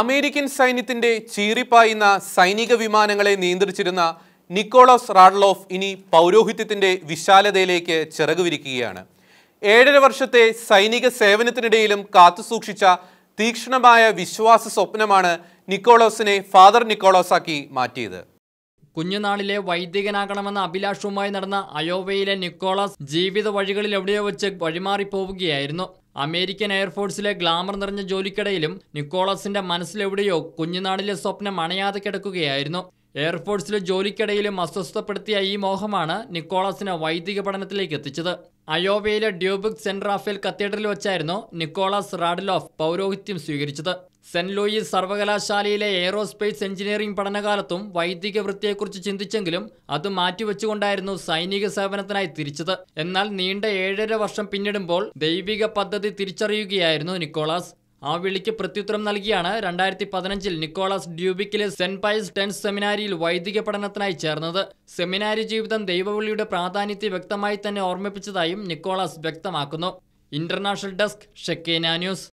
American സൈന്യത്തിന്റെ ചീറിപ്പായുന്ന സൈനിക വിമാനങ്ങളെ നിയന്ത്രിച്ചിരുന്ന Nicolas റാഡ്ലോഫ് ഇനി പൗരോഹിത്യത്തിന്റെ വിശാലതയിലേക്ക് ചിറകുവിരിക്കുകയാണ് ഏഴര വർഷത്തെ സൈനിക സേവനത്തിനിടയിലും കാത്തുസൂക്ഷിച്ച തീക്ഷ്ണമായ വിശ്വാസ സ്വപ്നമാണ് നിക്കോളോസിനെ ഫാദർ നിക്കോളോസാക്കി മാറ്റിയത് കുഞ്ഞുനാളിലെ വൈദികനാകണമെന്ന അഭിലാഷവുമായി നടന്ന അയോവയിലെ നിക്കോളാസ് ജീവിത വഴികളിൽ എവിടെയോ വെച്ച് വഴിമാറിപ്പോവുകയായിരുന്നു അമേരിക്കൻ എയർഫോഴ്സിലെ ഗ്ലാമർ നിറഞ്ഞ ജോലിക്കിടയിലും നിക്കോളസിന്റെ മനസ്സിലെവിടെയോ കുഞ്ഞുനാളിലെ സ്വപ്നം അണയാതെ കിടക്കുകയായിരുന്നു എയർഫോഴ്സിലെ ജോലിക്കിടയിലും അസ്വസ്ഥപ്പെടുത്തിയ ഈ മോഹമാണ് നിക്കോളാസിനെ വൈദിക പഠനത്തിലേക്ക് എത്തിച്ചത് അയോവയിലെ ഡ്യൂബിക് സെന്റ് റാഫേൽ കത്തീഡ്രലിൽ വെച്ചായിരുന്നു നിക്കോളാസ് റാഡ്ലോഫ് പൗരോഹിത്യം സ്വീകരിച്ചത് സെന്റ് ലൂയിസ് സർവകലാശാലയിലെ എയ്റോസ്പേസ് എഞ്ചിനീയറിംഗ് പഠനകാലത്തും വൈദിക വൃത്തിയെക്കുറിച്ച് ചിന്തിച്ചെങ്കിലും അത് മാറ്റിവെച്ചുകൊണ്ടായിരുന്നു സൈനിക സേവനത്തിനായി തിരിച്ചത് എന്നാൽ നീണ്ട ഏഴര വർഷം പിന്നിടുമ്പോൾ ദൈവിക പദ്ധതി തിരിച്ചറിയുകയായിരുന്നു നിക്കോളാസ് ആ വിളിക്ക് പ്രത്യുത്തരം നൽകിയാണ് രണ്ടായിരത്തി പതിനഞ്ചിൽ നിക്കോളാസ് ഡ്യൂബിക്കിലെ സെന്റ് പൈൽസ് ടെൻസ് സെമിനാരിയിൽ വൈദിക പഠനത്തിനായി ചേർന്നത് സെമിനാരി ജീവിതം ദൈവവിളിയുടെ പ്രാധാന്യത്തെ വ്യക്തമായി തന്നെ ഓർമ്മിപ്പിച്ചതായും നിക്കോളാസ് വ്യക്തമാക്കുന്നു ഇന്റർനാഷണൽ ഡെസ്ക് ഷെക്കേന ന്യൂസ്